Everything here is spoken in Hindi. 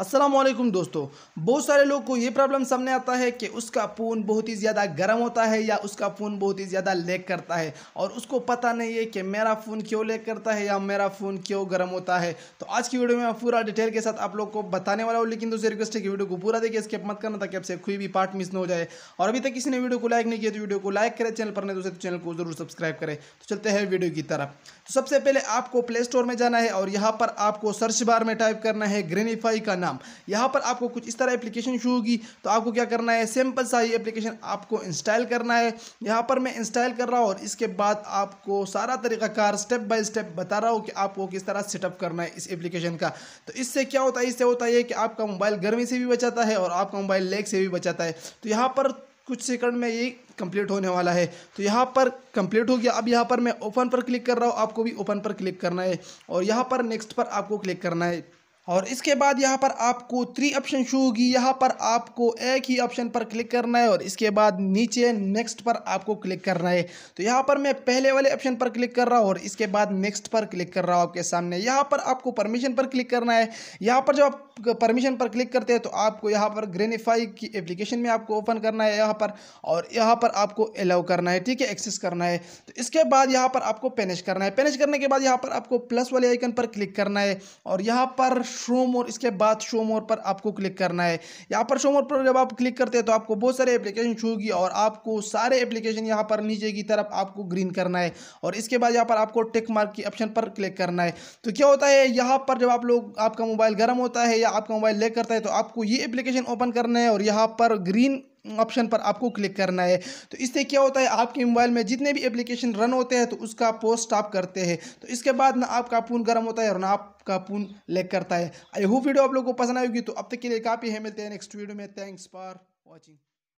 असलम दोस्तों बहुत सारे लोग को ये प्रॉब्लम सामने आता है कि उसका फ़ोन बहुत ही ज़्यादा गर्म होता है या उसका फ़ोन बहुत ही ज़्यादा लेक करता है और उसको पता नहीं है कि मेरा फ़ोन क्यों लेक करता है या मेरा फ़ोन क्यों गर्म होता है तो आज की वीडियो में मैं पूरा डिटेल के साथ आप लोग को बताने वाला हूँ लेकिन दोस्तों रिक्वेस्ट है कि वीडियो को पूरा देखिए इसके मत करना ताकि आपसे कोई भी पार्ट मिस न हो जाए और अभी तक किसी ने वीडियो को लाइक नहीं किया तो वीडियो को लाइक करें चैनल पर नहीं दोस्तों चैनल तो को ज़रूर सब्सक्राइब करें तो चलते हैं वीडियो की तरफ तो सबसे पहले आपको प्ले स्टोर में जाना है और यहाँ पर आपको सर्च बार में टाइप करना है ग्रेनीफाई का नाम यहाँ पर आपको कुछ इस तरह एप्लीकेशन शुरू होगी तो आपको क्या करना है सिंपल सा ये एप्लीकेशन आपको इंस्टॉल करना है यहाँ पर मैं इंस्टॉल कर रहा हूँ और इसके बाद आपको सारा तरीक़ाकार स्टेप बाय स्टेप बता रहा हूँ कि आपको किस तरह सेटअप करना है इस एप्लीकेशन का तो इससे क्या होता है इससे होता है कि आपका मोबाइल गर्मी से भी बचाता है और आपका मोबाइल लेग से भी बचाता है तो यहाँ पर कुछ सेकंड में ये कंप्लीट होने वाला है तो यहाँ पर कंप्लीट हो गया अब यहाँ पर मैं ओपन पर क्लिक कर रहा हूँ आपको भी ओपन पर क्लिक करना है और यहाँ पर नेक्स्ट पर आपको क्लिक करना है और इसके बाद यहाँ पर आपको थ्री ऑप्शन शो होगी यहाँ पर आपको एक ही ऑप्शन पर क्लिक करना है और इसके बाद नीचे नेक्स्ट पर आपको क्लिक करना है तो यहाँ पर मैं पहले वाले ऑप्शन पर क्लिक कर रहा हूँ और इसके बाद नेक्स्ट पर क्लिक कर रहा हूँ आपके सामने यहाँ पर आपको परमिशन पर क्लिक करना है यहाँ पर जब आप परमिशन पर क्लिक करते हैं तो आपको यहाँ पर ग्रेनिफाई की एप्लीकेशन में आपको ओपन करना है यहाँ पर और यहाँ पर आपको अलाउ करना है ठीक है एक्सेस करना है तो इसके बाद यहाँ पर आपको पेनिश करना है पेनिश करने के बाद यहाँ पर आपको प्लस वाले आइकन पर क्लिक करना है और यहाँ पर शो मोर इसके बाद शो मोर पर आपको क्लिक करना है यहाँ पर शो मोर पर जब आप क्लिक करते हैं तो आपको बहुत सारे एप्लीकेशन शो होगी और आपको सारे एप्लीकेशन यहाँ पर नीचे की तरफ आपको ग्रीन करना है और इसके बाद यहाँ पर आपको टेक मार्क की ऑप्शन पर क्लिक करना है तो क्या होता है यहाँ पर जब आप लोग आपका मोबाइल गर्म होता है या आपका मोबाइल ले करता है तो आपको ये एप्लीकेशन ओपन करना है और यहाँ पर ग्रीन ऑप्शन पर आपको क्लिक करना है तो इससे क्या होता है आपके मोबाइल में जितने भी एप्लीकेशन रन होते हैं तो उसका पोस्ट आप करते हैं तो इसके बाद ना आपका फोन गर्म होता है और ना आपका फोन लेक करता है आई होप वीडियो आप लोग को पसंद आएगी तो अब तक के लिए काफ़ी है मिलते हैं नेक्स्ट वीडियो में थैंक्स फॉर वॉचिंग